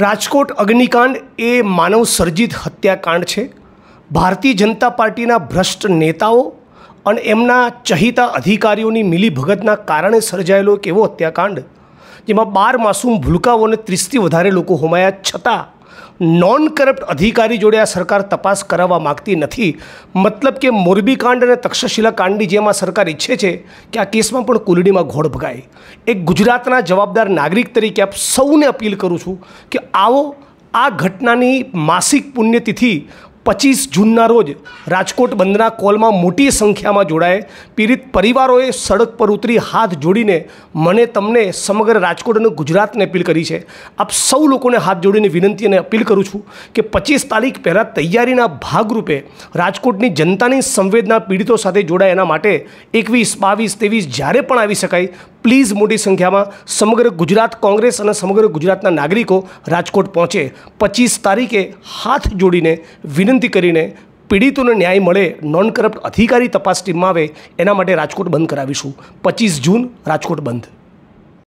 રાજકોટ અગ્નિકાંડ એ માનવ સર્જિત હત્યાકાંડ છે ભારતીય જનતા પાર્ટીના ભ્રષ્ટ નેતાઓ અને એમના ચહિતા અધિકારીઓની મિલીભગતના કારણે સર્જાયેલો એક એવો હત્યાકાંડ જેમાં બાર માસૂમ ભૂલકાઓ અને ત્રીસથી વધારે લોકો હોમાયા છતાં નોન કરપ્ટ અધિકારી જોડે આ સરકાર તપાસ કરાવવા માગતી નથી મતલબ કે મોરબી કાંડ અને તક્ષશિલા કાંડની જેમ આ સરકાર ઈચ્છે છે કે આ કેસમાં પણ કુલડીમાં ઘોડ ભગાય એક ગુજરાતના જવાબદાર નાગરિક તરીકે આપ સૌને અપીલ કરું છું કે આવો આ ઘટનાની માસિક પુણ્યતિથિ પચીસ જૂનના રોજ રાજકોટ બંધના કોલમાં મોટી સંખ્યામાં જોડાય પીડિત પરિવારોએ સડક પર ઉતરી હાથ જોડીને મને તમને સમગ્ર રાજકોટ અને ગુજરાતને અપીલ કરી છે આપ સૌ લોકોને હાથ જોડીને વિનંતી અને અપીલ કરું છું કે પચીસ તારીખ પહેલાં તૈયારીના ભાગરૂપે રાજકોટની જનતાની સંવેદના પીડિતો સાથે જોડાય એના માટે એકવીસ બાવીસ ત્રેવીસ જ્યારે પણ આવી શકાય પ્લીઝ મોટી સંખ્યામાં સમગ્ર ગુજરાત કોંગ્રેસ અને સમગ્ર ગુજરાતના નાગરિકો રાજકોટ પહોંચે પચીસ તારીખે હાથ જોડીને વિનંતી વિનંતી કરીને પીડિતોને ન્યાય મળે નોન કરપ્ટ અધિકારી તપાસ ટીમમાં આવે એના માટે રાજકોટ બંધ કરાવીશું પચીસ જૂન રાજકોટ બંધ